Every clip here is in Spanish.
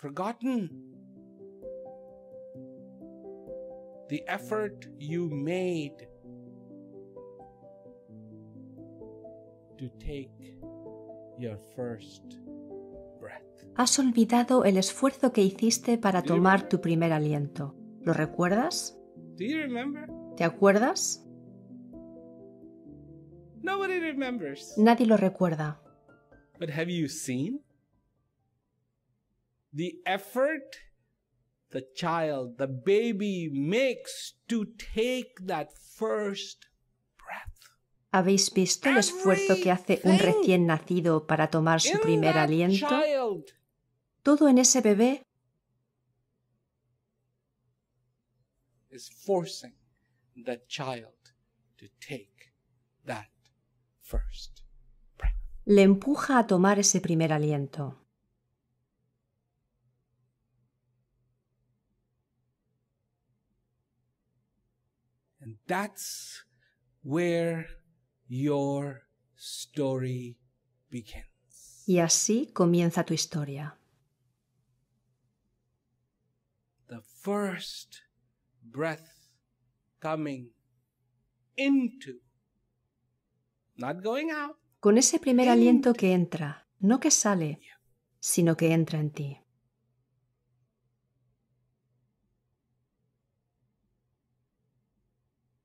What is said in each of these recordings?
forgotten. The effort you made to take your first breath. Has olvidado el esfuerzo que hiciste para tomar tu primer aliento. ¿Lo recuerdas? Do you remember? ¿Te acuerdas? Nobody remembers. Nadie lo recuerda. But have you seen? the effort the child, the baby makes to take that first breath. ¿Habéis visto el esfuerzo que hace un recién nacido para tomar su primer aliento? Todo en ese bebé Le empuja a tomar ese primer aliento. Y así comienza tu historia. The first breath coming into, not going out. Con ese primer aliento que entra, no que sale, sino que entra en ti.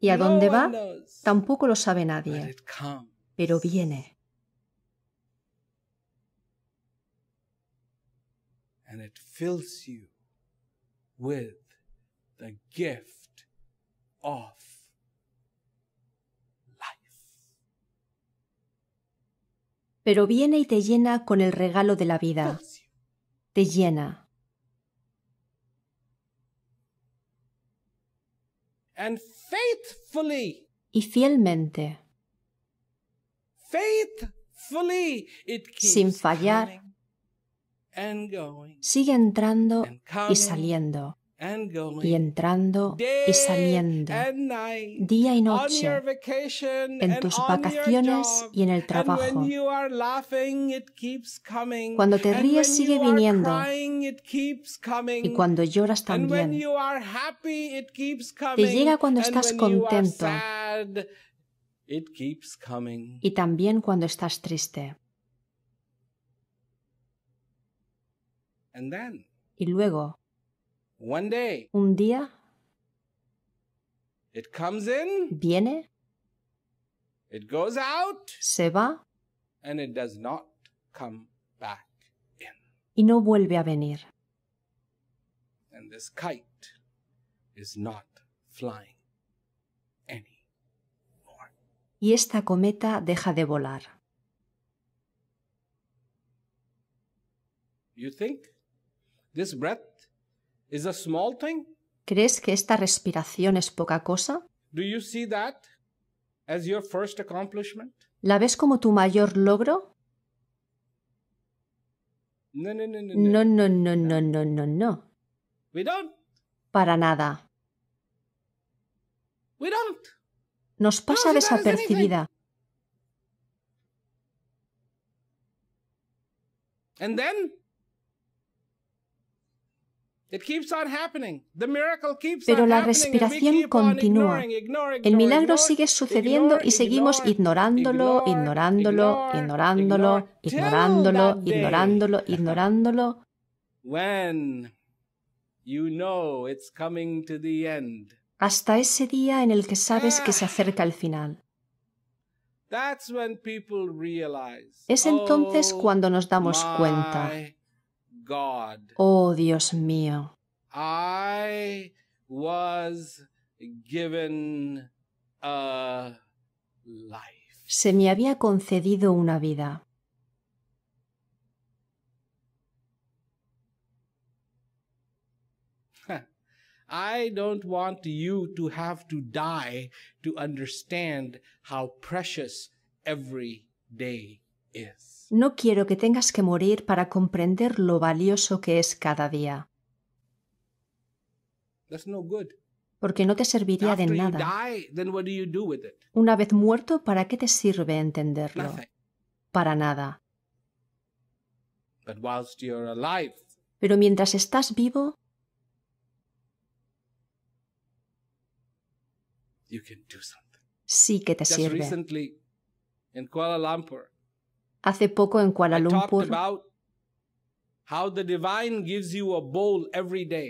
¿Y a dónde va? Tampoco lo sabe nadie, pero viene. Pero viene y te llena con el regalo de la vida. Te llena. Y fielmente. Sin fallar. sigue entrando y saliendo y entrando y saliendo, día y noche, en tus vacaciones y en el trabajo. Cuando te ríes sigue viniendo y cuando lloras también. Te llega cuando estás contento y también cuando estás triste. Y luego, One day. Un día. It comes in. Viene. It goes out. Se va. And it does not come back in. Y no vuelve a venir. And this kite is not flying anymore. Y esta cometa deja de volar. You think this breath ¿Crees que esta respiración es poca cosa? ¿La ves como tu mayor logro? No, no, no, no, no, no, no, no. Para nada. Nos pasa desapercibida. Pero la respiración continúa. El milagro sigue sucediendo y seguimos ignorándolo, ignorándolo, ignorándolo, ignorándolo, ignorándolo, ignorándolo. Hasta ese día en el que sabes que se ah. acerca el final. Es entonces oh cuando nos damos cuenta. God. Oh, Dios mío. I was given a life. Se me había concedido una vida. I don't want you to have to die to understand how precious every day is. No quiero que tengas que morir para comprender lo valioso que es cada día. Porque no te serviría de nada. Una vez muerto, ¿para qué te sirve entenderlo? Para nada. Pero mientras estás vivo, sí que te sirve. Kuala Lumpur, hace poco en Kuala Lumpur,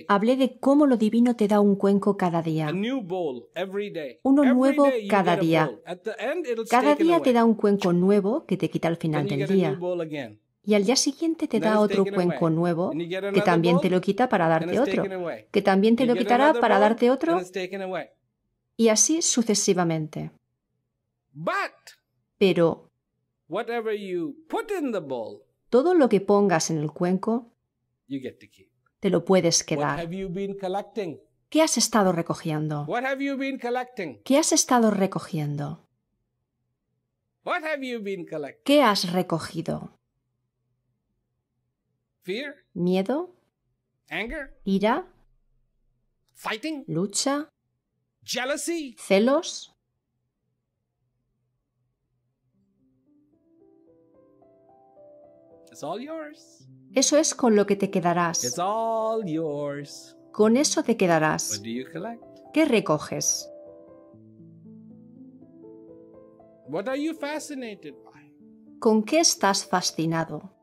Hablé de cómo lo divino te da un cuenco cada día. Uno nuevo cada día. Cada día te da un cuenco nuevo que te quita al final del día. Y al día siguiente te da otro cuenco nuevo que también te lo quita para darte otro. Que también te lo quitará para darte otro. Y así sucesivamente. Pero Whatever you put in the bowl, todo lo que pongas en el cuenco, you get to keep. te lo puedes quedar. What have you been collecting? ¿Qué has estado recogiendo? What have you been collecting? ¿Qué has estado recogiendo? What have you been collecting? ¿Qué has recogido? Fear? ¿Miedo? Anger? ¿Ira? Fighting? ¿Lucha? Jealousy? ¿Celos? Eso es con lo que te quedarás. Con eso te quedarás. ¿Qué recoges? ¿Con qué estás fascinado?